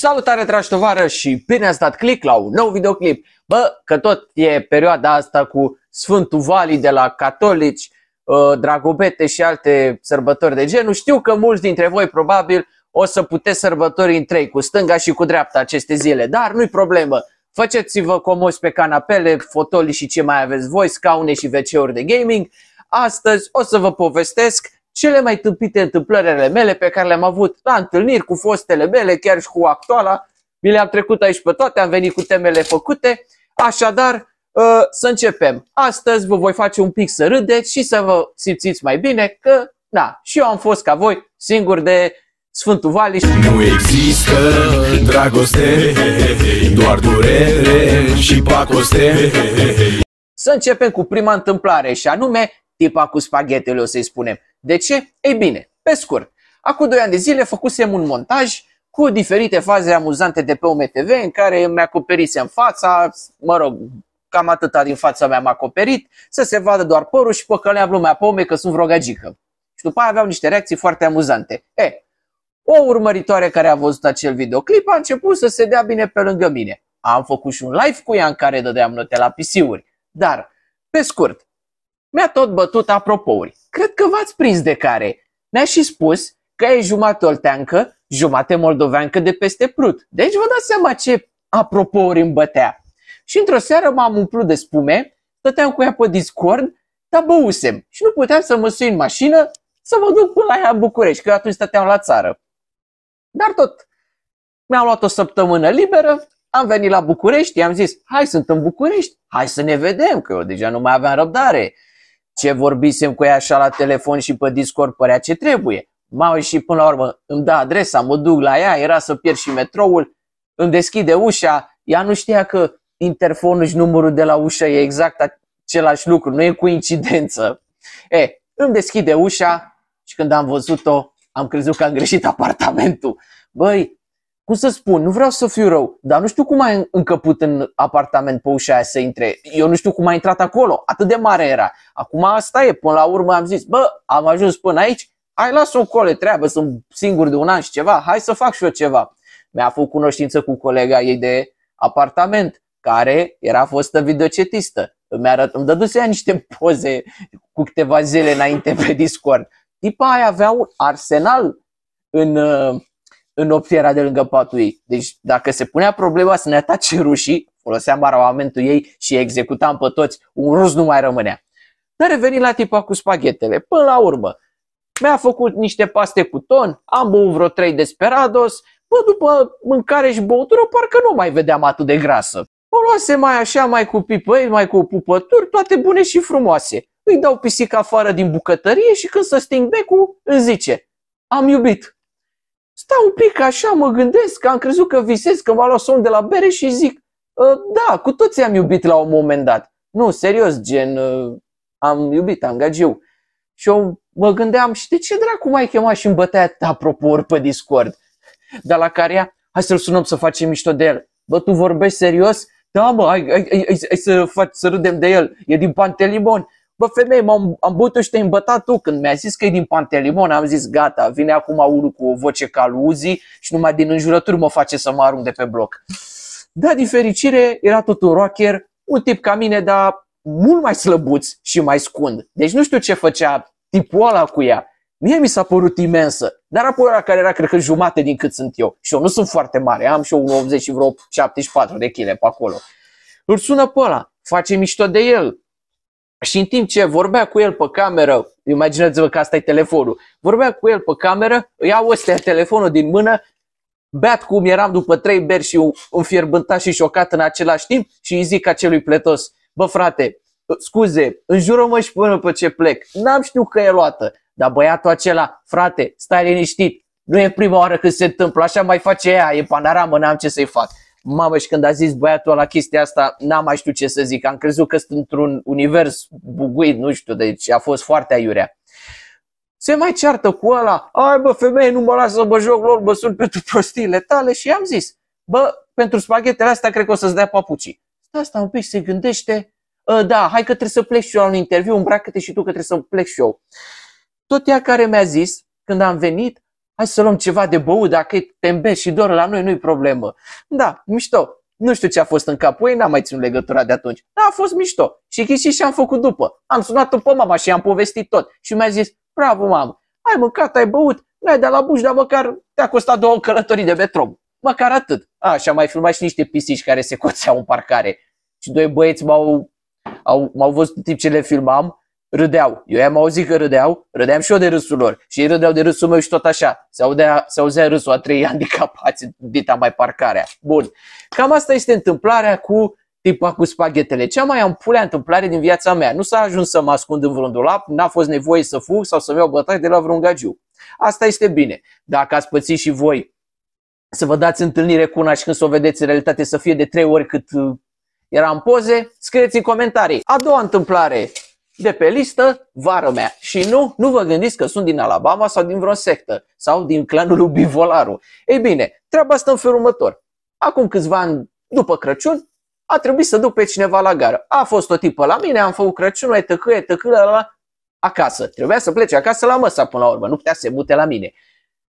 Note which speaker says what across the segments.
Speaker 1: Salutare dragi tovară și bine ați dat click la un nou videoclip. Bă, că tot e perioada asta cu Sfântul Vali de la catolici, ă, dragobete și alte sărbători de genul. Știu că mulți dintre voi probabil o să puteți sărbători în trei, cu stânga și cu dreapta aceste zile, dar nu-i problemă. Faceți-vă comozi pe canapele, fotoli și ce mai aveți voi, scaune și wc de gaming. Astăzi o să vă povestesc cele mai tâmpite întâmplări ale mele pe care le-am avut la întâlniri cu fostele mele, chiar și cu actuala. Mi le-am trecut aici pe toate, am venit cu temele făcute. Așadar, ă, să începem. Astăzi vă voi face un pic să râdeți și să vă simțiți mai bine că, na, și eu am fost ca voi, singur de Sfântul Valiș. Nu există dragoste, doar durere și pacoste. Să începem cu prima întâmplare și anume tipa cu spaghetele, o să-i spunem. De ce? Ei bine, pe scurt, acum 2 ani de zile făcusem un montaj cu diferite faze amuzante de pe UMTV în care mi-a în fața, mă rog, cam atâta din fața mea m-a acoperit, să se vadă doar părul și păcăleam lumea pe ume că sunt vreo gagică. Și după aia aveau niște reacții foarte amuzante. E, o urmăritoare care a văzut acel videoclip a început să se dea bine pe lângă mine. Am făcut și un live cu ea în care dădeam note la PC-uri. Dar, pe scurt, mi-a tot bătut apropouri. Cred că v-ați prins de care. Mi-a și spus că e jumate olteancă, jumate moldoveancă de peste prut. Deci vă dați seama ce apropouri îmi bătea. Și într-o seară m-am umplut de spume, stăteam cu ea pe Discord, dar băusem și nu puteam să mă sui în mașină să mă duc până la ea în București, că atunci stăteam la țară. Dar tot, mi-am luat o săptămână liberă, am venit la București, i-am zis, hai sunt în București, hai să ne vedem, că eu deja nu mai aveam răbdare ce vorbisem cu ea așa la telefon și pe Discord părea ce trebuie. m și până la urmă îmi dă da adresa, mă duc la ea, era să pierd și metroul, îmi deschide ușa, ea nu știa că interfonul și numărul de la ușă e exact același lucru, nu e coincidență. E, îmi deschide ușa și când am văzut-o, am crezut că am greșit apartamentul. Băi, cum să spun, nu vreau să fiu rău, dar nu știu cum ai încăput în apartament pe ușa aia să intre. Eu nu știu cum ai intrat acolo, atât de mare era. Acum asta e, până la urmă am zis, bă, am ajuns până aici, hai las-o cole treabă, sunt singur de un an și ceva, hai să fac și eu ceva. Mi-a făcut cunoștință cu colega ei de apartament, care era fostă videocetistă. Îmi, arăt, îmi dăduse niște poze cu câteva zile înainte pe Discord. Tipa aia avea un arsenal în, uh, în nopții era de lângă patul ei. Deci dacă se punea problema să ne atace rușii, foloseam armamentul ei și executam pe toți, un rus nu mai rămânea. Dar reveni la tipa cu spaghetele. Până la urmă, mi-a făcut niște paste cu ton, am băut vreo trei desperados, bă, după mâncare și băutură parcă nu mai vedeam atât de grasă. O luase mai așa, mai cu pipăi, mai cu pupături, toate bune și frumoase. Îi dau pisica afară din bucătărie și când să sting becul, îmi zice, am iubit. Stau un pic așa, mă gândesc, am crezut că visez, că m-a luat somn de la bere și zic, ă, da, cu toți am iubit la un moment dat. Nu, serios, gen, ă, am iubit, am gagiu. Și eu mă gândeam, și de ce dracu mai chema și îmi bătea atâta apropo pe Discord? Dar la care ea, hai să-l sunăm să facem mișto de el. Bă, tu vorbești serios? Da, mă, hai, hai, hai, hai, hai să, fac, să râdem de el. E din Pantelimon. Bă, femeie, m-am am băut și te-ai îmbătat tu. Când mi-a zis că e din Pantelimon, am zis gata, vine acum unul cu o voce ca Luzi și numai din înjurături mă face să mă arunc de pe bloc. Da, din fericire, era tot un rocker, un tip ca mine, dar mult mai slăbuț și mai scund. Deci nu știu ce făcea tipul ăla cu ea. Mie mi s-a părut imensă, dar apoi era care era, cred că, jumate din cât sunt eu. Și eu nu sunt foarte mare, am și eu 80 și vreo 74 de kg pe acolo. Îl sună pe ăla, face mișto de el, și în timp ce vorbea cu el pe cameră, imaginați-vă că asta e telefonul, vorbea cu el pe cameră, iau ăstea telefonul din mână, beat cum eram după trei beri și un fierbântat și șocat în același timp și îi zic acelui pletos, bă frate, scuze, înjură-mă și până pe ce plec, n-am știut că e luată, dar băiatul acela, frate, stai liniștit, nu e prima oară când se întâmplă, așa mai face ea, e panoramă, n-am ce să-i fac mamă, și când a zis băiatul la chestia asta, n-am mai știut ce să zic, am crezut că sunt într-un univers buguit, nu știu, deci a fost foarte aiurea. Se mai ceartă cu ăla, ai bă, femeie, nu mă lasă să mă joc lor, mă sunt pentru prostiile tale și am zis, bă, pentru spaghetele astea cred că o să-ți dea papucii. asta un pic, se gândește, ă, da, hai că trebuie să plec și eu la un interviu, îmbracă-te și tu că trebuie să plec și eu. Tot ea care mi-a zis, când am venit, hai să luăm ceva de băut, dacă te tembe și doar la noi nu-i problemă. Da, mișto. Nu știu ce a fost în capul ei, păi, n-am mai ținut legătura de atunci. Dar a fost mișto. Și chestii și am făcut după. Am sunat-o pe mama și am povestit tot. Și mi-a zis, bravo mamă, ai mâncat, ai băut, n-ai de la buș, dar măcar te-a costat două călătorii de metrou. Măcar atât. A, și am mai filmat și niște pisici care se coțeau în parcare. Și doi băieți m-au, au, m-au văzut în timp ce le filmam râdeau. Eu am auzit că râdeau, râdeam și eu de râsul lor. Și ei râdeau de râsul meu și tot așa. Se auzea, se auzea râsul a trei handicapați, dita mai parcarea. Bun. Cam asta este întâmplarea cu tipa cu spaghetele. Cea mai ampulea întâmplare din viața mea. Nu s-a ajuns să mă ascund în vreun dulap, n-a fost nevoie să fug sau să-mi iau bătaie de la vreun gagiu. Asta este bine. Dacă ați pățit și voi să vă dați întâlnire cu una și când să o vedeți în realitate să fie de trei ori cât uh, era în poze, scrieți în comentarii. A doua întâmplare de pe listă, vară mea. Și nu, nu vă gândiți că sunt din Alabama sau din vreo sectă sau din clanul lui Bivolaru. Ei bine, treaba asta în felul următor. Acum câțiva ani după Crăciun, a trebuit să duc pe cineva la gară. A fost o tipă la mine, am făcut Crăciunul, e tăcă, e tăcă, la, la, acasă. Trebuia să plece acasă la măsa până la urmă, nu putea să se mute la mine.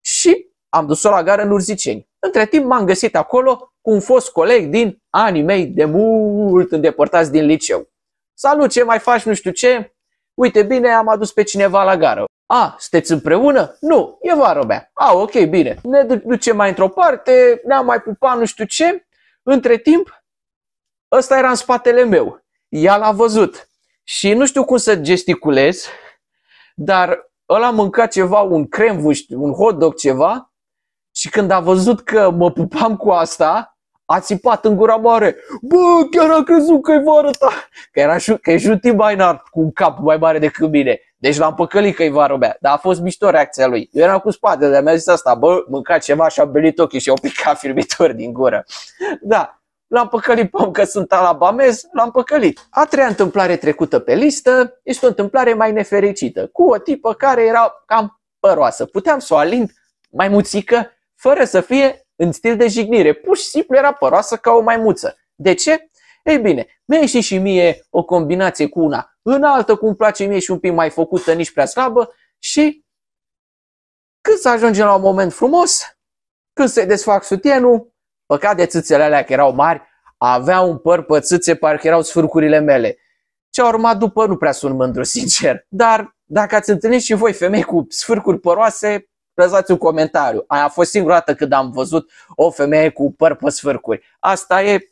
Speaker 1: Și am dus-o la gară în Urziceni. Între timp m-am găsit acolo cu un fost coleg din anii mei de mult îndepărtați din liceu. Salut, ce mai faci, nu știu ce? Uite, bine, am adus pe cineva la gară. A, sunteți împreună? Nu, e varobea. A, ok, bine. Ne ducem mai într-o parte, ne-am mai pupat, nu știu ce. Între timp, ăsta era în spatele meu. Ea l-a văzut. Și nu știu cum să gesticulez, dar ăla mâncat ceva, un crem, un hot dog, ceva, și când a văzut că mă pupam cu asta, a țipat în gura mare. Bă, chiar a crezut că-i va arăta. Că, era, că e Juti Bainard cu un cap mai mare decât mine. Deci l-am păcălit că-i va rubea. Dar a fost mișto reacția lui. Eu eram cu spatele, dar mi-a zis asta. Bă, mânca ceva și a belit ochii și au picat firmitor din gură. Da, l-am păcălit pe că sunt alabamez, l-am păcălit. A treia întâmplare trecută pe listă este o întâmplare mai nefericită. Cu o tipă care era cam păroasă. Puteam să o alind mai muțică fără să fie în stil de jignire. Pur și simplu era păroasă ca o maimuță. De ce? Ei bine, mi-a ieșit și mie o combinație cu una înaltă, cum place mie și un pic mai făcută, nici prea slabă și când să ajungem la un moment frumos, când se desfac sutienul, păcat de țâțele alea că erau mari, aveau un păr pățâțe, parcă erau sfârcurile mele. Ce a urmat după nu prea sunt mândru, sincer, dar dacă ați întâlnit și voi femei cu sfârcuri păroase, lăsați un comentariu. Aia a fost singura dată când am văzut o femeie cu păr pe sfârcuri. Asta e,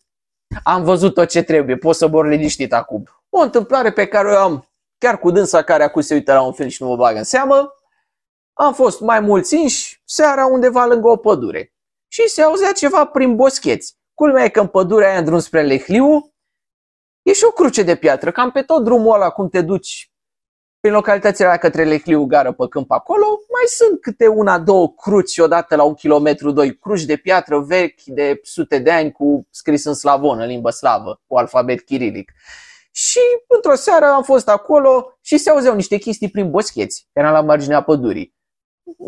Speaker 1: am văzut tot ce trebuie, pot să mor liniștit acum. O întâmplare pe care o am chiar cu dânsa care acum se uită la un film și nu mă bagă în seamă, am fost mai mulți înși seara undeva lângă o pădure și se auzea ceva prin boscheți. Culmea e că în pădurea aia în drum spre Lehliu e și o cruce de piatră, cam pe tot drumul ăla cum te duci prin localitățile alea către Lecliu, Gară, pe câmp acolo, mai sunt câte una, două cruci odată la un kilometru, doi cruci de piatră vechi de sute de ani cu scris în slavonă, în limbă slavă, cu alfabet chirilic. Și într-o seară am fost acolo și se auzeau niște chestii prin boscheți, eram la marginea pădurii.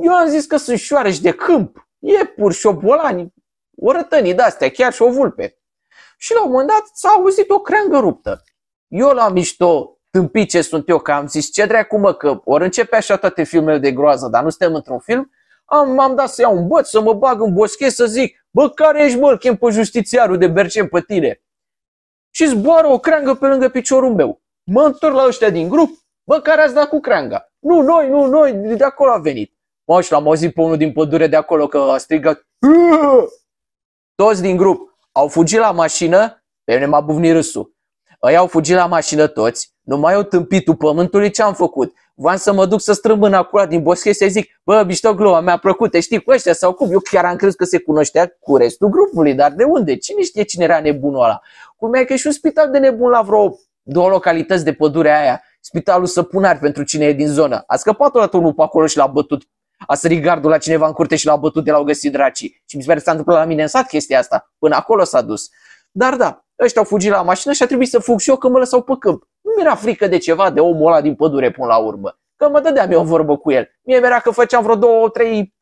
Speaker 1: Eu am zis că sunt șoareci de câmp, iepuri, șobolani, orătănii de-astea, chiar și o vulpe. Și la un moment dat s-a auzit o creangă ruptă. Eu la mișto tâmpit ce sunt eu, că am zis ce dracu mă, că ori începe așa toate filmele de groază, dar nu suntem într-un film, am, m-am dat să iau un băț, să mă bag în boschet, să zic, bă, care ești, mă, chem pe justițiarul de bercem pe tine. Și zboară o creangă pe lângă piciorul meu. Mă întorc la ăștia din grup, bă, care ați dat cu creanga? Nu, noi, nu, noi, de acolo a venit. Mă, și l-am auzit pe unul din pădure de acolo că a strigat, toți din grup au fugit la mașină, pe mine m-a buvnit râsul. Ei au fugit la mașină toți, numai eu tâmpitul pământului ce am făcut. V-am să mă duc să strâmb în acura din boschet să zic, bă, mișto gluma, mi-a plăcut, te știi cu ăștia sau cum? Eu chiar am crezut că se cunoștea cu restul grupului, dar de unde? Cine știe cine era nebunul ăla? Cum e că și un spital de nebun la vreo două localități de pădurea aia, spitalul Săpunari pentru cine e din zonă. A scăpat o dată unul pe acolo și l-a bătut a sărit gardul la cineva în curte și l-a bătut de la au găsit dracii. Și mi se pare că s-a întâmplat la mine în sat chestia asta. Până acolo s-a dus. Dar da, ăștia au fugit la mașină și a trebuit să fug și eu că mă lăsau pe câmp. Nu mi-era frică de ceva de omul ăla din pădure până la urmă. Că mă dădeam eu o vorbă cu el. Mie mi-era că făceam vreo două, trei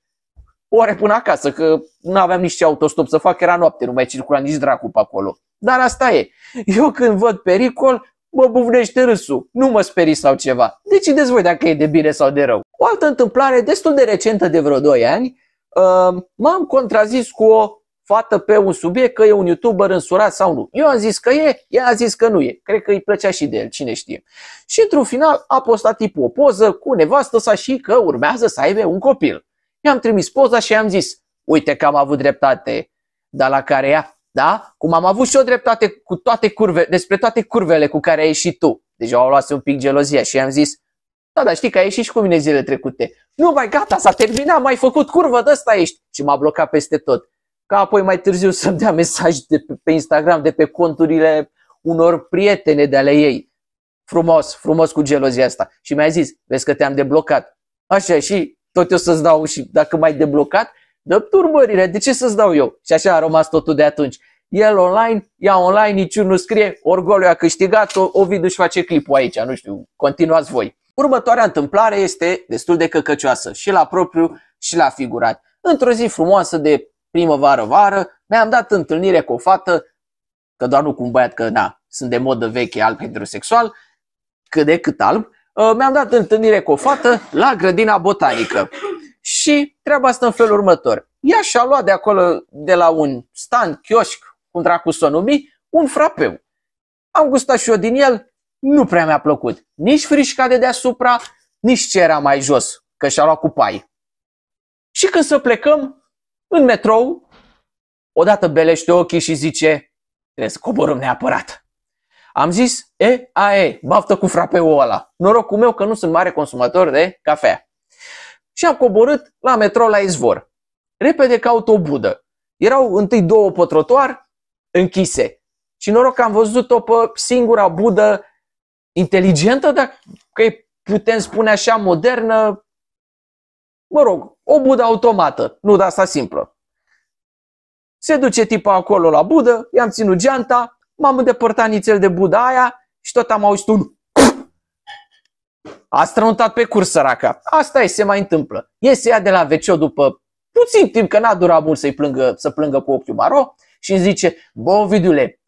Speaker 1: ore până acasă, că nu aveam nici ce autostop să fac, era noapte, nu mai circula nici dracu pe acolo. Dar asta e. Eu când văd pericol, mă bufnește râsul, nu mă speri sau ceva. Decideți voi dacă e de bine sau de rău. O altă întâmplare destul de recentă de vreo 2 ani, uh, m-am contrazis cu o fată pe un subiect că e un YouTuber însurat sau nu. Eu am zis că e, ea a zis că nu e. Cred că îi plăcea și de el, cine știe. Și într-un final a postat tipul o poză cu nevastă sa și că urmează să aibă un copil. I-am trimis poza și am zis, uite că am avut dreptate, dar la care ea, da? Cum am avut și o dreptate cu toate curve, despre toate curvele cu care ai ieșit tu. Deja deci au luat un pic gelozia și i-am zis, da, dar știi că ai ieșit și cu mine zilele trecute. Nu, mai gata, s-a terminat, mai făcut curvă, de asta ești. Și m-a blocat peste tot ca apoi mai târziu să-mi dea mesaj de pe, pe Instagram, de pe conturile unor prietene de ale ei. Frumos, frumos cu gelozia asta. Și mi-a zis, vezi că te-am deblocat. Așa, și tot eu să-ți dau și dacă mai deblocat, dă tu urmărire, de ce să-ți dau eu? Și așa a rămas totul de atunci. El online, ea online, niciun nu scrie, Orgoliu a câștigat-o, Ovidiu și face clipul aici, nu știu, continuați voi. Următoarea întâmplare este destul de căcăcioasă, și la propriu și la figurat. Într-o zi frumoasă de primăvară-vară, mi-am dat întâlnire cu o fată, că doar nu cu un băiat, că na, sunt de modă veche alb heterosexual, cât de cât alb, ă, mi-am dat întâlnire cu o fată la grădina botanică. Și treaba asta în felul următor. Ea și-a luat de acolo, de la un stand, chioșc, cum dracu s-o numi, un frapeu. Am gustat și eu din el, nu prea mi-a plăcut. Nici frișca de deasupra, nici ce era mai jos, că și-a luat cu pai. Și când să plecăm, în metrou, odată belește ochii și zice, trebuie să coborâm neapărat. Am zis, e, a, e, baftă cu frapeul ăla. Norocul meu că nu sunt mare consumator de cafea. Și am coborât la metrou la izvor. Repede caut o budă. Erau întâi două pe trotuar, închise. Și noroc că am văzut-o pe singura budă inteligentă, dacă că putem spune așa, modernă, mă rog, o budă automată, nu de asta simplă. Se duce tipul acolo la budă, i-am ținut geanta, m-am îndepărtat nițel de budă aia și tot am auzit un a strănutat pe curs săraca. Asta e, se mai întâmplă. Iese ea de la wc după puțin timp, că n-a durat mult să-i plângă, să plângă cu ochiul maro și îmi zice, bă, Ovidule,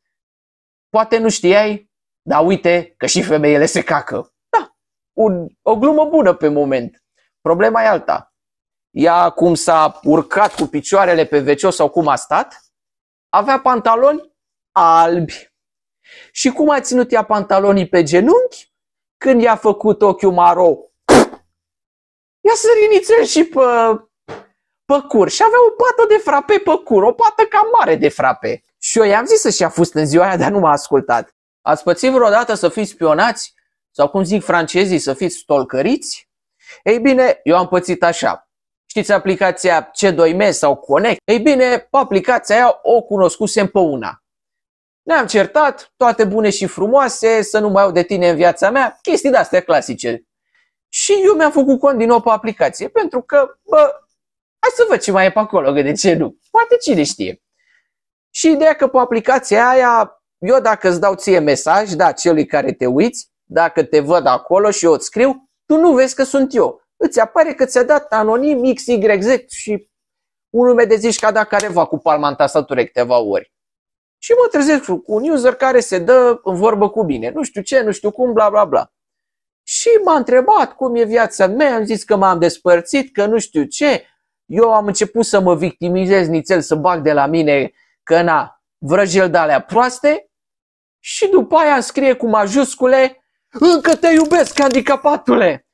Speaker 1: poate nu știai, dar uite că și femeile se cacă. Da, un, o glumă bună pe moment. Problema e alta ea cum s-a urcat cu picioarele pe wc sau cum a stat, avea pantaloni albi. Și cum a ținut ea pantalonii pe genunchi? Când i-a făcut ochiul maro, i-a sărit și pe, pe cur. Și avea o pată de frape pe cur, o pată cam mare de frape. Și eu i-am zis să-și a fost în ziua aia, dar nu m-a ascultat. Ați pățit vreodată să fiți spionați? Sau cum zic francezii, să fiți stolcăriți? Ei bine, eu am pățit așa. Știți aplicația C2M sau Connect? Ei bine, aplicația aia o cunoscusem pe una. Ne-am certat, toate bune și frumoase, să nu mai au de tine în viața mea, chestii de-astea clasice. Și eu mi-am făcut cont din nou pe aplicație, pentru că, bă, hai să văd ce mai e pe acolo, că de ce nu? Poate cine știe. Și ideea că pe aplicația aia, eu dacă îți dau ție mesaj, da, celui care te uiți, dacă te văd acolo și eu îți scriu, tu nu vezi că sunt eu îți apare că ți-a dat anonim X, Y, Z și un nume de zici ca dacă careva cu palma în tastatură câteva ori. Și mă trezesc cu un user care se dă în vorbă cu mine. Nu știu ce, nu știu cum, bla, bla, bla. Și m-a întrebat cum e viața mea, am zis că m-am despărțit, că nu știu ce. Eu am început să mă victimizez nițel, să bag de la mine că na, vrăjel de alea proaste. Și după aia îmi scrie cu majuscule, încă te iubesc, handicapatule!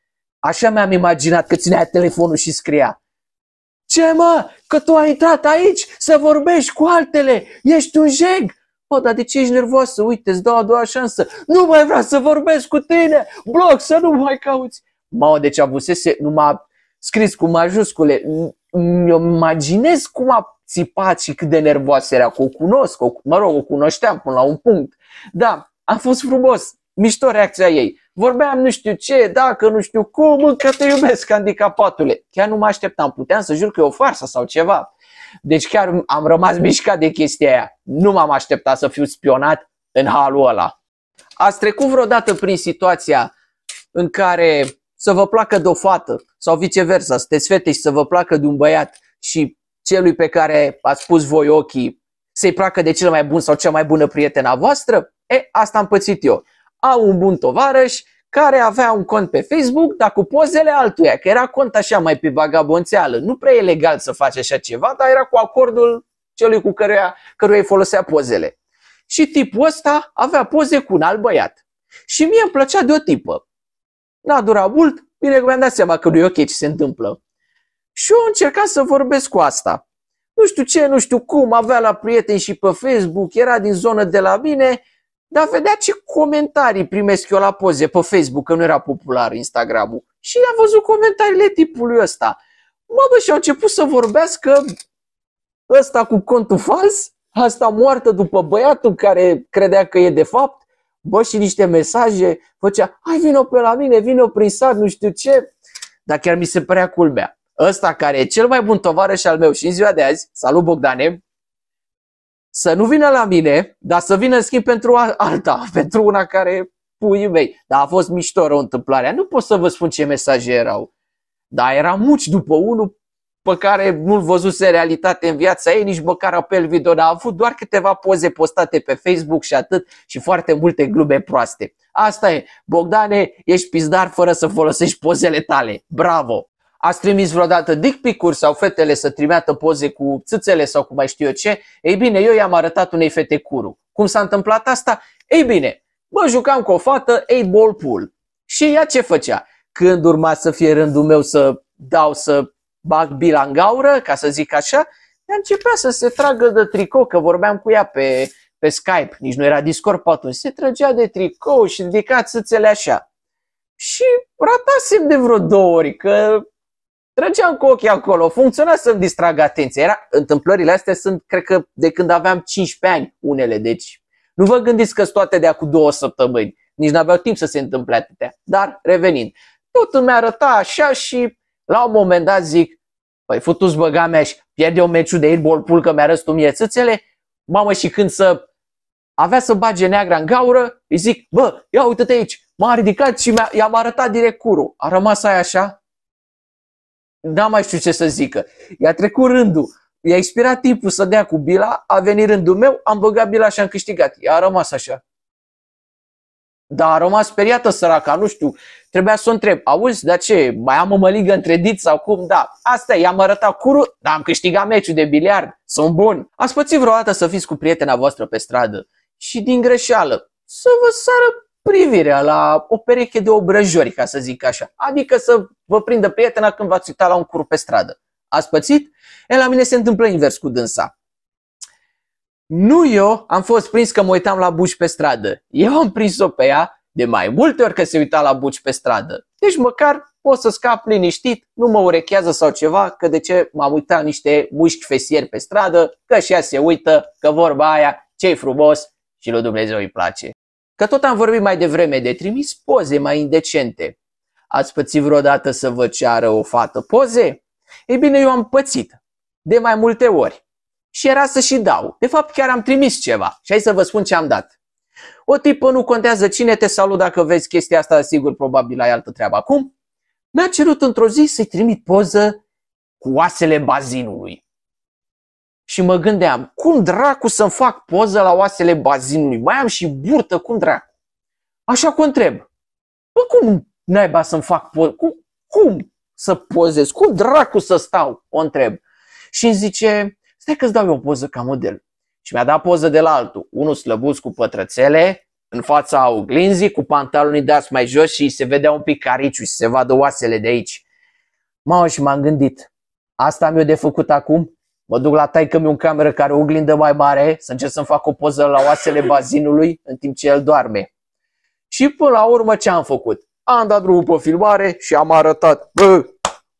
Speaker 1: Așa mi-am imaginat că ținea telefonul și scria. Ce mă, că tu ai intrat aici să vorbești cu altele, ești un jeg. Bă, dar de ce ești nervoasă? Uite, îți dau a doua șansă. Nu mai vreau să vorbesc cu tine. Bloc, să nu mai cauți. Mamă, deci avusese, nu m-a scris cu majuscule. Îmi imaginez cum a țipat și cât de nervoasă era, că o cunosc, o, mă rog, o cunoșteam până la un punct. Da, a fost frumos, mișto reacția ei. Vorbeam nu știu ce, dacă nu știu cum, că te iubesc, handicapatule. Chiar nu mă așteptam, puteam să jur că e o farsă sau ceva. Deci chiar am rămas mișcat de chestia aia. Nu m-am așteptat să fiu spionat în halul ăla. Ați trecut vreodată prin situația în care să vă placă de o fată sau viceversa, sunteți fete și să vă placă de un băiat și celui pe care ați pus voi ochii să-i placă de cel mai bun sau cea mai bună prietena voastră? E, asta am pățit eu au un bun tovarăș care avea un cont pe Facebook, dar cu pozele altuia, că era cont așa mai pe vagabonțeală. Nu prea e legal să faci așa ceva, dar era cu acordul celui cu căruia, căruia îi folosea pozele. Și tipul ăsta avea poze cu un alt băiat. Și mie îmi plăcea de o tipă. N-a durat mult, bine că mi-am dat seama că nu e ok ce se întâmplă. Și eu încercat să vorbesc cu asta. Nu știu ce, nu știu cum, avea la prieteni și pe Facebook, era din zonă de la mine dar vedea ce comentarii primesc eu la poze pe Facebook, că nu era popular Instagram-ul. Și a văzut comentariile tipului ăsta. Mă, bă, și au început să vorbească ăsta cu contul fals, asta moartă după băiatul care credea că e de fapt, bă, și niște mesaje, făcea, hai vină pe la mine, vină prin sat, nu știu ce, dar chiar mi se părea culmea. Ăsta care e cel mai bun tovarăș al meu și în ziua de azi, salut Bogdane, să nu vină la mine, dar să vină în schimb pentru alta, pentru una care puii mei. Dar a fost mișto o întâmplare. Nu pot să vă spun ce mesaje erau. Dar era muci după unul pe care nu-l văzuse realitate în viața ei, nici măcar apel video, dar a avut doar câteva poze postate pe Facebook și atât și foarte multe glume proaste. Asta e, Bogdane, ești pizdar fără să folosești pozele tale. Bravo! Ați trimis vreodată dick pic-uri sau fetele să trimeată poze cu țâțele sau cu mai știu eu ce? Ei bine, eu i-am arătat unei fete curu. Cum s-a întâmplat asta? Ei bine, mă jucam cu o fată ei ball pool. Și ea ce făcea? Când urma să fie rândul meu să dau să bag bila în gaură, ca să zic așa, ea începea să se tragă de tricou, că vorbeam cu ea pe, pe Skype, nici nu era Discord pe atunci, se trăgea de tricou și ridica țâțele așa. Și ratasem de vreo două ori, că Trăgeam cu ochii acolo, funcționa să-mi distrag atenția. Era, întâmplările astea sunt, cred că, de când aveam 15 ani unele, deci nu vă gândiți că toate de acum două săptămâni. Nici n-aveau timp să se întâmple atâtea. Dar, revenind, totul mi arăta așa și la un moment dat zic, păi futu-ți băga mea și pierde un meciu de airball pool că mi a tu mie țâțele, mamă și când să avea să bage neagra în gaură, îi zic, bă, ia uite-te aici, m-a ridicat și i-am arătat direct curul. A rămas aia așa, n-am mai știu ce să zică. I-a trecut rândul, i-a expirat timpul să dea cu bila, a venit rândul meu, am băgat bila și am câștigat. I-a rămas așa. Dar a rămas speriată săraca, nu știu, trebuia să o întreb, auzi, dar ce, mai am o măligă între dit sau cum? Da, asta i-am arătat curul, dar am câștigat meciul de biliard, sunt bun. Ați pățit vreodată să fiți cu prietena voastră pe stradă și din greșeală să vă sară privirea la o pereche de obrăjori, ca să zic așa. Adică să vă prindă prietena când v-ați uitat la un cur pe stradă. Ați pățit? E, la mine se întâmplă invers cu dânsa. Nu eu am fost prins că mă uitam la buci pe stradă. Eu am prins-o pe ea de mai multe ori că se uita la buci pe stradă. Deci măcar pot să scap liniștit, nu mă urechează sau ceva, că de ce m-am uitat niște mușchi fesieri pe stradă, că și ea se uită, că vorba aia, ce frumos și lui Dumnezeu îi place. Că tot am vorbit mai devreme de trimis poze mai indecente. Ați pățit vreodată să vă ceară o fată poze? Ei bine, eu am pățit de mai multe ori. Și era să și dau. De fapt, chiar am trimis ceva. Și hai să vă spun ce am dat. O tipă nu contează cine te salut dacă vezi chestia asta, sigur, probabil ai altă treabă acum. Mi-a cerut într-o zi să-i trimit poză cu oasele bazinului. Și mă gândeam, cum dracu să-mi fac poză la oasele bazinului? Mai am și burtă, cum dracu? Așa că întreb, bă, cum naiba să-mi fac poză? Cum, cum să pozez? Cum dracu să stau? O întreb. Și îmi zice, stai că-ți dau eu o poză ca model. Și mi-a dat poză de la altul. Unul slăbus cu pătrățele, în fața oglinzii, cu pantalonii dați mai jos și se vedea un pic cariciu și se vadă oasele de aici. Mă, și m-am gândit, asta am eu de făcut acum? Mă duc la taică mi un cameră care o oglindă mai mare, să încerc să-mi fac o poză la oasele bazinului în timp ce el doarme. Și până la urmă ce am făcut? Am dat drumul pe filmare și am arătat, bă,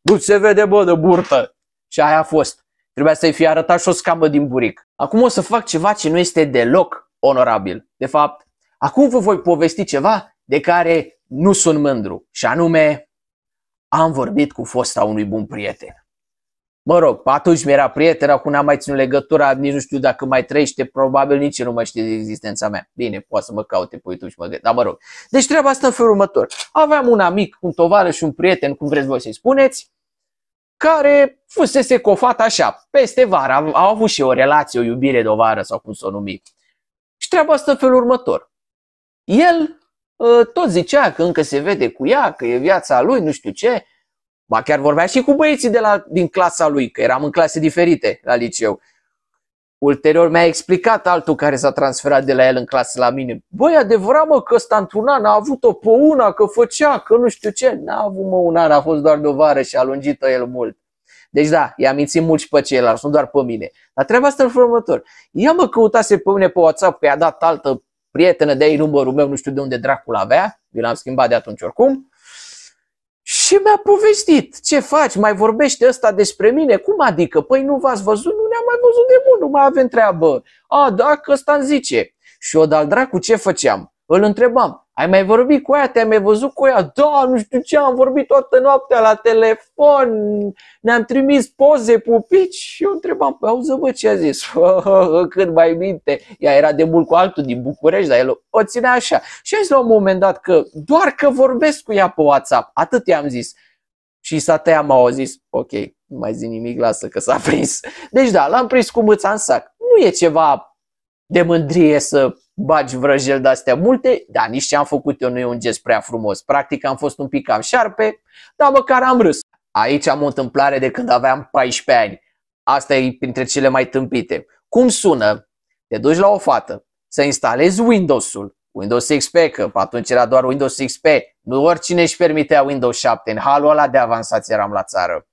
Speaker 1: nu se vede bă de burtă. Și aia a fost. Trebuia să-i fie arătat și o scamă din buric. Acum o să fac ceva ce nu este deloc onorabil. De fapt, acum vă voi povesti ceva de care nu sunt mândru. Și anume, am vorbit cu fosta unui bun prieten. Mă rog, atunci mi-era prieten, acum n-am mai ținut legătura, nici nu știu dacă mai trăiește, probabil nici nu mai știe de existența mea. Bine, poate să mă caute pe păi YouTube și mă gândesc, dar mă rog. Deci treaba asta în felul următor. Aveam un amic, un tovară și un prieten, cum vreți voi să-i spuneți, care fusese cu o fată așa, peste vară, au, au avut și o relație, o iubire de o vară sau cum să o numi. Și treaba asta în felul următor. El ă, tot zicea că încă se vede cu ea, că e viața lui, nu știu ce, Ba chiar vorbea și cu băieții de la, din clasa lui, că eram în clase diferite la liceu. Ulterior mi-a explicat altul care s-a transferat de la el în clasă la mine. Băi, adevărat mă că ăsta într-un an a avut-o pe una, că făcea, că nu știu ce. N-a avut mă un an, a fost doar de o vară și a lungit-o el mult. Deci da, i-a mințit mult și pe ceilalți, nu doar pe mine. Dar treaba asta în următor. Ea mă căutase pe mine pe WhatsApp că i-a dat altă prietenă de ei numărul meu, nu știu de unde dracul avea, mi l-am schimbat de atunci oricum. Și mi-a povestit, ce faci, mai vorbește ăsta despre mine, cum adică? Păi nu v-ați văzut? Nu ne-am mai văzut de mult, nu mai avem treabă. A, da, că ăsta îmi zice. Și o dar dracu ce făceam? Îl întrebam, ai mai vorbit cu ea, te-ai mai văzut cu ea? Da, nu știu ce, am vorbit toată noaptea la telefon, ne-am trimis poze, pupici și eu întrebam, păi, auză bă ce a zis, cât mai minte. Ea era de mult cu altul din București, dar el o ținea așa. Și a zis la un moment dat că doar că vorbesc cu ea pe WhatsApp, atât i-am zis. Și s-a tăiat, m-au zis, ok, nu mai zi nimic, lasă că s-a prins. Deci da, l-am prins cu mâța în sac. Nu e ceva de mândrie să bagi vrăjel de-astea multe, dar nici ce am făcut eu nu e un gest prea frumos. Practic am fost un pic cam șarpe, dar măcar am râs. Aici am o întâmplare de când aveam 14 ani. Asta e printre cele mai tâmpite. Cum sună? Te duci la o fată, să instalezi Windows-ul, Windows XP, că atunci era doar Windows XP, nu oricine își permitea Windows 7, în halul ăla de avansați eram la țară.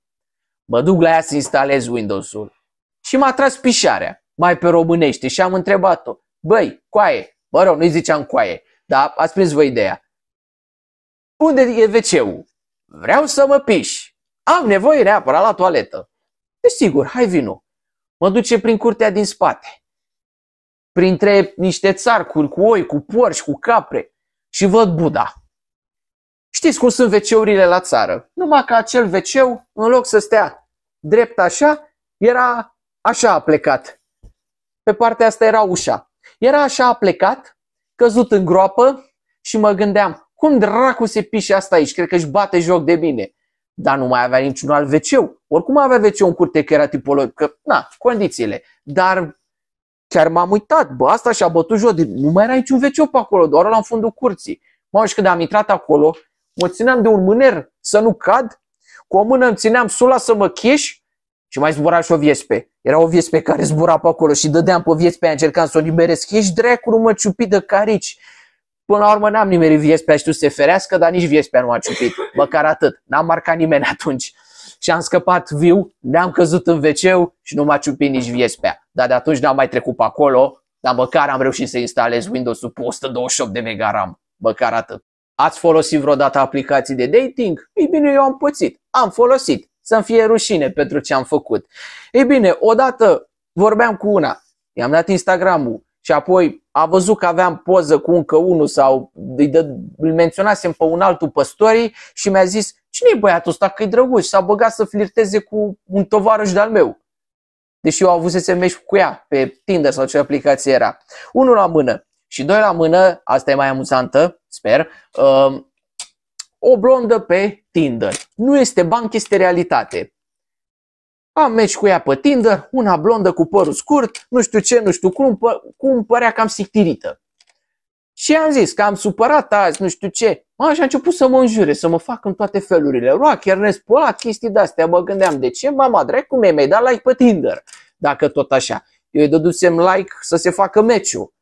Speaker 1: Mă duc la ea să instalez Windows-ul și m-a tras pișarea, mai pe românește, și am întrebat-o, Băi, coaie. Mă rog, nu-i ziceam coaie, dar ați prins voi ideea. Unde e wc Vreau să mă piși. Am nevoie neapărat la toaletă. Desigur, hai vino. Mă duce prin curtea din spate. Printre niște țarcuri cu oi, cu porci, cu capre. Și văd Buda. Știți cum sunt wc la țară. Numai că acel wc în loc să stea drept așa, era așa plecat. Pe partea asta era ușa. Era așa aplecat, căzut în groapă și mă gândeam, cum dracu se pișe asta aici? Cred că își bate joc de mine. Dar nu mai avea niciun alt wc Oricum avea wc în curte că era tipologic, că, na, condițiile. Dar chiar m-am uitat, bă, asta și-a bătut joc de... Nu mai era niciun wc pe acolo, doar la în fundul curții. Mă, și când am intrat acolo, mă țineam de un mâner să nu cad, cu o mână îmi țineam sula să mă chieș și mai zbura și o viespe. Era o vieți pe care zbura pe acolo și dădeam pe vieți pe aia, încercam să o liberesc. Ești dracul, mă, ciupit de carici. Până la urmă n-am nimerit vieți pe aia, să se ferească, dar nici vieți pe aia nu a ciupit. Măcar atât. N-am marcat nimeni atunci. Și am scăpat viu, ne-am căzut în wc și nu m-a ciupit nici vieți pe aia. Dar de atunci n-am mai trecut pe acolo, dar măcar am reușit să instalez Windows-ul pe 128 de mega RAM. Măcar atât. Ați folosit vreodată aplicații de dating? Ei bine, eu am pățit. Am folosit să-mi fie rușine pentru ce am făcut. Ei bine, odată vorbeam cu una, i-am dat Instagram-ul și apoi a văzut că aveam poză cu încă unul sau îi, dă, îl menționasem pe un altul păstorii și mi-a zis cine e băiatul ăsta că-i drăguț s-a băgat să flirteze cu un tovarăș de-al meu. Deși eu avusesem meci cu ea pe Tinder sau ce aplicație era. Unul la mână și doi la mână, asta e mai amuzantă, sper, uh, o blondă pe Tinder. Nu este banc, este realitate. Am meci cu ea pe Tinder, una blondă cu părul scurt, nu știu ce, nu știu cum, pă, cum părea cam sictirită. Și am zis că am supărat azi, nu știu ce. Mă, și a început să mă înjure, să mă fac în toate felurile. chiar ne pă, chestii de-astea. Mă gândeam, de ce, mama, drept cum e, mi-ai dat like pe Tinder, dacă tot așa. Eu îi dădusem like să se facă meciul,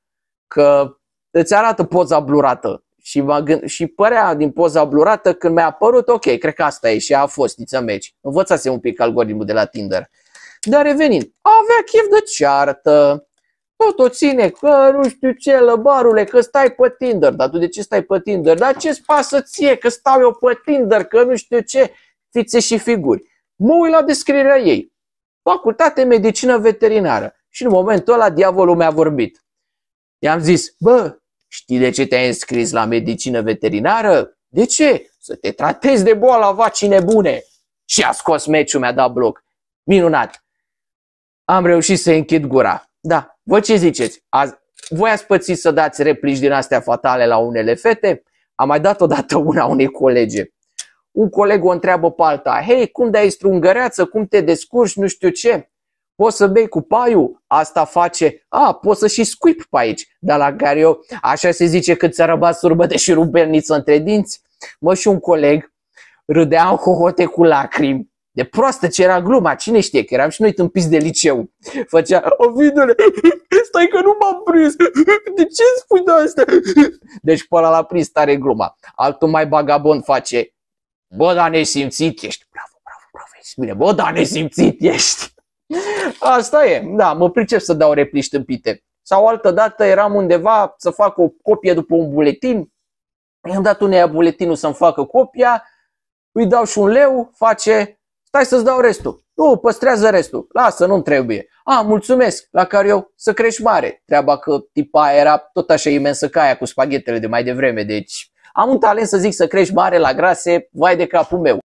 Speaker 1: că îți arată poza blurată și, m-a gând- și părea din poza blurată când mi-a apărut, ok, cred că asta e și a fost nița meci. Învățase un pic algoritmul de la Tinder. Dar revenind, avea chef de ceartă, tot o ține că nu știu ce, lăbarule, că stai pe Tinder. Dar tu de ce stai pe Tinder? Dar ce-ți pasă ție că stau eu pe Tinder, că nu știu ce, fițe și figuri. Mă uit la descrierea ei. Facultate Medicină Veterinară. Și în momentul ăla diavolul mi-a vorbit. I-am zis, bă, Știi de ce te-ai înscris la medicină veterinară? De ce? Să te tratezi de boala vacii nebune. Și a scos meciul, mi-a dat bloc. Minunat. Am reușit să închid gura. Da, vă ce ziceți? Azi, voi ați pățit să dați replici din astea fatale la unele fete? Am mai dat odată una unei colege. Un coleg o întreabă pe alta, hei, cum dai strungăreață, cum te descurci, nu știu ce. Poți să bei cu paiul? Asta face. A, poți să și scuip pe aici. Dar la care eu, așa se zice când ți-a răbat surbăte și rubelniță între dinți. Mă și un coleg râdea în hohote cu lacrimi. De proastă ce era gluma, cine știe, că eram și noi tâmpiți de liceu. Făcea, o vidule, stai că nu m-am prins, de ce spui de asta? Deci pe ăla l-a prins tare gluma. Altul mai bagabond face, bă, dar nesimțit ești, bravo, bravo, bravo, ești bine, bă, dar nesimțit ești. Asta e, da, mă pricep să dau replici tâmpite. Sau altă dată eram undeva să fac o copie după un buletin, i-am dat uneia buletinul să-mi facă copia, îi dau și un leu, face, stai să-ți dau restul. Nu, păstrează restul, lasă, nu trebuie. A, mulțumesc, la care eu să crești mare. Treaba că tipa era tot așa imensă ca aia cu spaghetele de mai devreme, deci am un talent să zic să crești mare la grase, vai de capul meu.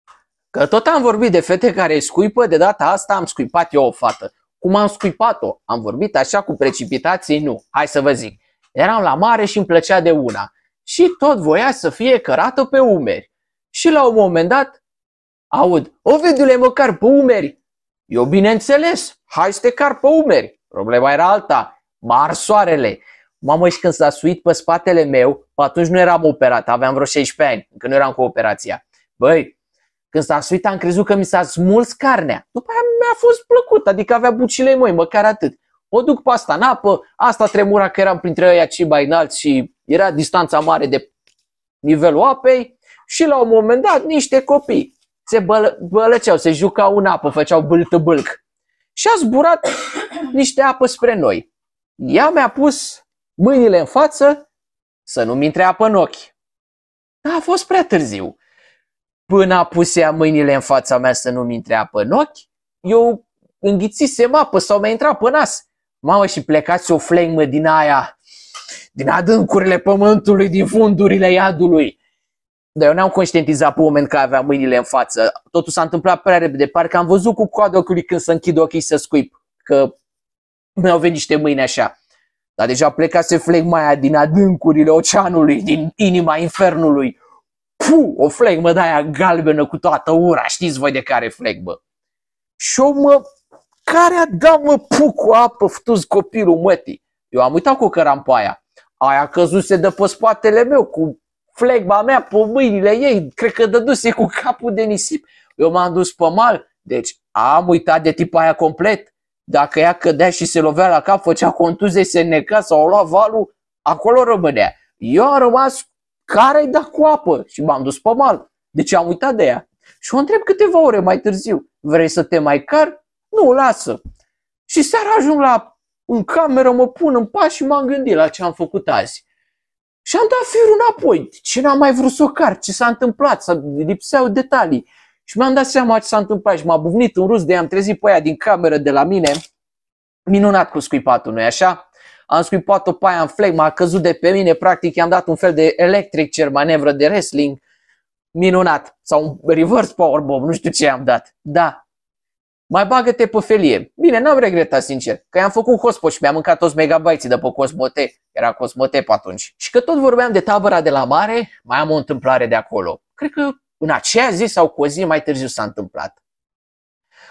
Speaker 1: Că tot am vorbit de fete care scuipă, de data asta am scuipat eu o fată. Cum am scuipat-o? Am vorbit așa cu precipitații? Nu. Hai să vă zic. Eram la mare și îmi plăcea de una. Și tot voia să fie cărată pe umeri. Și la un moment dat aud, o vedule măcar pe umeri. Eu bineînțeles, hai să te car pe umeri. Problema era alta, mar soarele. Mamă, și când s-a suit pe spatele meu, atunci nu eram operat, aveam vreo 16 ani, când nu eram cu operația. Băi, când s-a suit, am crezut că mi s-a smuls carnea. După aia mi-a fost plăcut, adică avea bucile moi, măcar atât. O duc pe asta în apă, asta tremura că eram printre ăia cei mai înalți și era distanța mare de nivelul apei și la un moment dat niște copii se băl- bălăceau, se jucau în apă, făceau bâltă-bâlc. Și a zburat niște apă spre noi. Ea mi-a pus mâinile în față să nu-mi intre apă în ochi. Dar a fost prea târziu până a pus ea mâinile în fața mea să nu-mi intre apă în ochi, eu înghițisem apă sau mi-a intrat pe nas. Mamă, și plecați o flegmă din aia, din adâncurile pământului, din fundurile iadului. Dar eu n-am conștientizat pe moment că avea mâinile în față. Totul s-a întâmplat prea repede. Parcă am văzut cu coada ochiului când să închid ochii să scuip. Că mi-au venit niște mâini așa. Dar deja plecase flegma aia din adâncurile oceanului, din inima infernului. Fu, o flegmă de aia galbenă cu toată ura, știți voi de care flegmă. Și eu mă, care a dat mă pu cu apă ftuz copilul mătii? Eu am uitat cu pe aia. Aia căzuse de pe spatele meu cu flegma mea pe mâinile ei, cred că dăduse cu capul de nisip. Eu m-am dus pe mal, deci am uitat de tipa aia complet. Dacă ea cădea și se lovea la cap, făcea contuze, se neca sau o lua valul, acolo rămânea. Eu am rămas care ai dat cu apă? Și m-am dus pe mal. Deci am uitat de ea. Și o întreb câteva ore mai târziu, vrei să te mai car? Nu, lasă. Și seara ajung la în cameră, mă pun în pas și m-am gândit la ce am făcut azi. Și am dat firul înapoi. Ce n-am mai vrut să o car? Ce s-a întâmplat? Să lipseau detalii. Și mi-am dat seama ce s-a întâmplat și m-a buvnit în rus de am trezit pe aia din cameră de la mine. Minunat cu scuipatul, nu-i așa? am scuipat-o pe aia în flegmă, a căzut de pe mine, practic i-am dat un fel de electric chair manevră de wrestling, minunat, sau un reverse powerbomb, nu știu ce am dat. Da, mai bagă-te pe felie. Bine, n-am regretat sincer, că i-am făcut hospo și mi-am mâncat toți megabaiții de pe Cosmote, era Cosmote pe atunci. Și că tot vorbeam de tabăra de la mare, mai am o întâmplare de acolo. Cred că în aceea zi sau cu o zi mai târziu s-a întâmplat.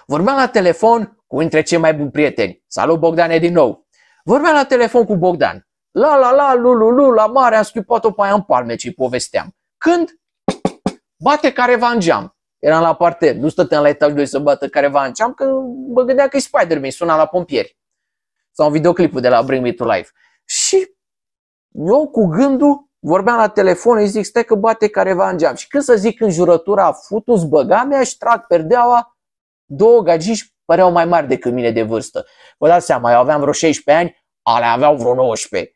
Speaker 1: Vorbeam la telefon cu între cei mai buni prieteni. Salut Bogdane din nou! Vorbeam la telefon cu Bogdan. La, la, la, lu, lu, lu, la mare, am schiupat-o pe aia în palme ce povesteam. Când bate careva în geam. Eram la parter, nu stăteam la etajul 2 să bată careva în geam, că mă gândeam că e Spider-Man, suna la pompieri. Sau un videoclipul de la Bring Me To Life. Și eu cu gândul vorbeam la telefon, îi zic, stai că bate careva în geam. Și când să zic în jurătura, futus ți băga mea și trag perdeaua, două gagici păreau mai mari decât mine de vârstă. Vă dați seama, eu aveam vreo 16 ani, ale aveau vreo 19.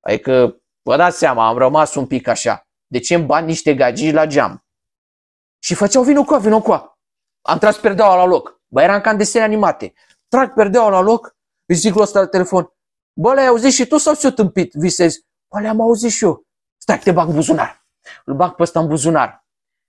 Speaker 1: Adică, vă dați seama, am rămas un pic așa. De ce îmi bat niște gagici la geam? Și făceau vină cu vină cu Am tras perdeaua la loc. Bă, eram ca în desene animate. Trag perdeaua la loc, îi zic ăsta la telefon. Bă, le ai auzit și tu sau ți-o tâmpit? Visez. Bă, le-am auzit și eu. Stai, te bag în buzunar. Îl bag pe ăsta în buzunar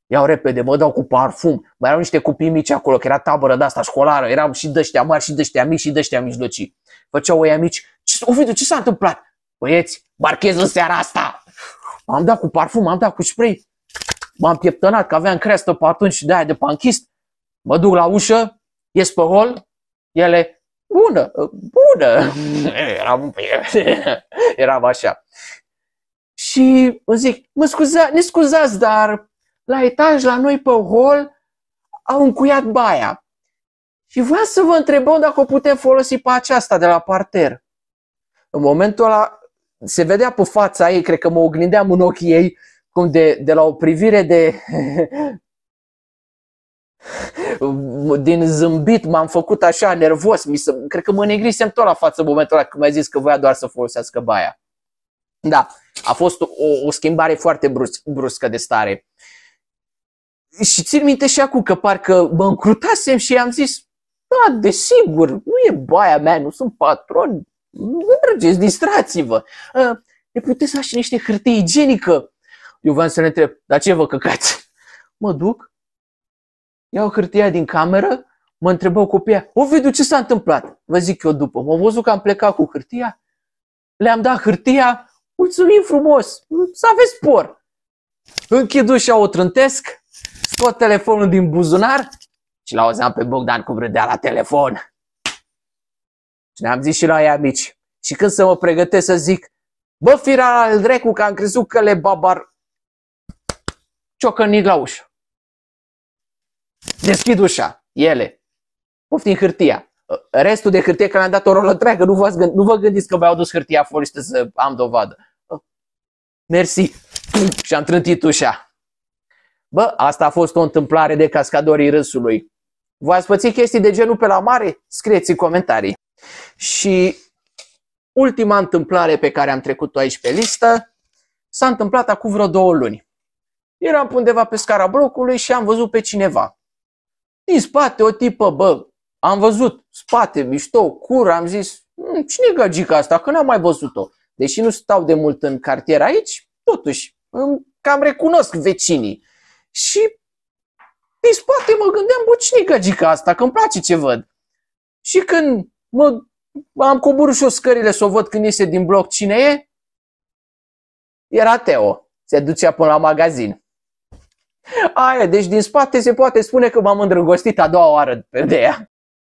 Speaker 1: iau repede, mă dau cu parfum. Mai erau niște copii mici acolo, că era tabără de asta școlară, eram și dăștea mari, și dăștea mici, și dăștea mijlocii. Făceau oia mici, ce, o ce s-a întâmplat? Băieți, barchez în seara asta! M-am dat cu parfum, m-am dat cu spray, m-am pieptănat că aveam crestă pe atunci și de aia de panchist. Mă duc la ușă, ies pe hol, ele, bună, bună, eram, eram așa. Și îmi zic, mă scuza, ne scuzați, dar la etaj, la noi pe hol, au încuiat baia. Și vreau să vă întrebăm dacă o putem folosi pe aceasta de la parter. În momentul ăla se vedea pe fața ei, cred că mă oglindeam în ochii ei, cum de, de la o privire de... din zâmbit m-am făcut așa nervos, mi se, cred că mă negrisem tot la față în momentul ăla când mi-a zis că voia doar să folosească baia. Da, a fost o, o schimbare foarte bruscă de stare și țin minte și acum că parcă mă încrutasem și i-am zis, da, desigur, nu e baia mea, nu sunt patron, mergeți, distrați-vă. Ne puteți să și niște hârtie igienică. Eu vreau să ne întreb, dar ce vă căcați? Mă duc, iau hârtia din cameră, mă întrebă copia, o, vedu, ce s-a întâmplat? Vă zic eu după. M-au văzut că am plecat cu hârtia, le-am dat hârtia, mulțumim frumos, să aveți spor. Închid ușa, o trântesc, scot telefonul din buzunar și l-auzeam pe Bogdan cum râdea la telefon. Și ne-am zis și la ei amici. Și când să mă pregătesc să zic, bă, fira al drecu, că am crezut că le babar ciocănit la ușă. Deschid ușa, ele. Poftim hârtia. Restul de hârtie că le-am dat o rolă întreagă, nu, vă gând- nu vă gândiți că mi-au dus hârtia foliște să am dovadă. Mersi. Și am trântit ușa. Bă, asta a fost o întâmplare de cascadorii râsului. V-ați pățit chestii de genul pe la mare? Scrieți în comentarii. Și ultima întâmplare pe care am trecut-o aici pe listă s-a întâmplat acum vreo două luni. Eram undeva pe scara blocului și am văzut pe cineva. Din spate o tipă, bă, am văzut spate, mișto, cură, am zis, hmm, cine e găgica asta, că n-am mai văzut-o. Deși nu stau de mult în cartier aici, totuși, îmi cam recunosc vecinii. Și din spate mă gândeam, bă, cine gagica asta? Că îmi place ce văd. Și când mă, am coborât și o scările să o văd când iese din bloc cine e, era Teo. Se ducea până la magazin. Aia, deci din spate se poate spune că m-am îndrăgostit a doua oară de ea.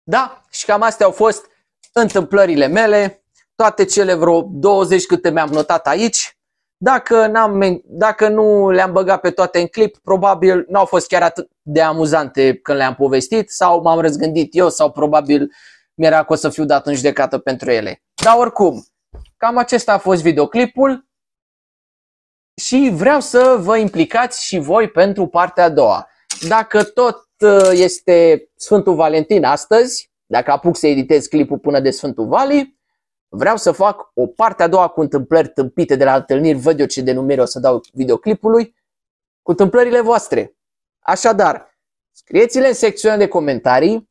Speaker 1: Da? Și cam astea au fost întâmplările mele, toate cele vreo 20 câte mi-am notat aici. Dacă, n-am, dacă nu le-am băgat pe toate în clip, probabil n-au fost chiar atât de amuzante când le-am povestit sau m-am răzgândit eu sau probabil mi-era că o să fiu dat în judecată pentru ele. Dar oricum, cam acesta a fost videoclipul și vreau să vă implicați și voi pentru partea a doua. Dacă tot uh, este Sfântul Valentin astăzi, dacă apuc să editez clipul până de Sfântul Vali, Vreau să fac o parte a doua cu întâmplări tâmpite de la întâlniri, văd eu ce denumire o să dau videoclipului, cu întâmplările voastre. Așadar, scrieți-le în secțiunea de comentarii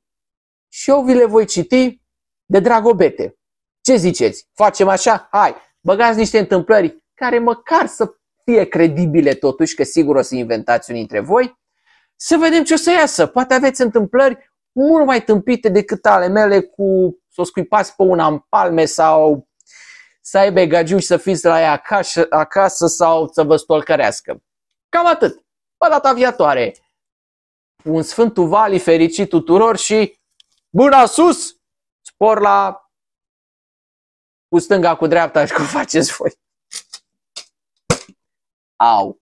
Speaker 1: și eu vi le voi citi de dragobete. Ce ziceți? Facem așa? Hai, băgați niște întâmplări care măcar să fie credibile totuși, că sigur o să inventați unii dintre voi, să vedem ce o să iasă. Poate aveți întâmplări mult mai tâmpite decât ale mele cu să o scuipați pe una în palme sau să aibă gagiu și să fiți la ea acasă, acasă sau să vă stolcărească. Cam atât. Pe data viitoare, Un sfânt uvali fericit tuturor și bună sus! Spor la cu stânga, cu dreapta și cum faceți voi. Au!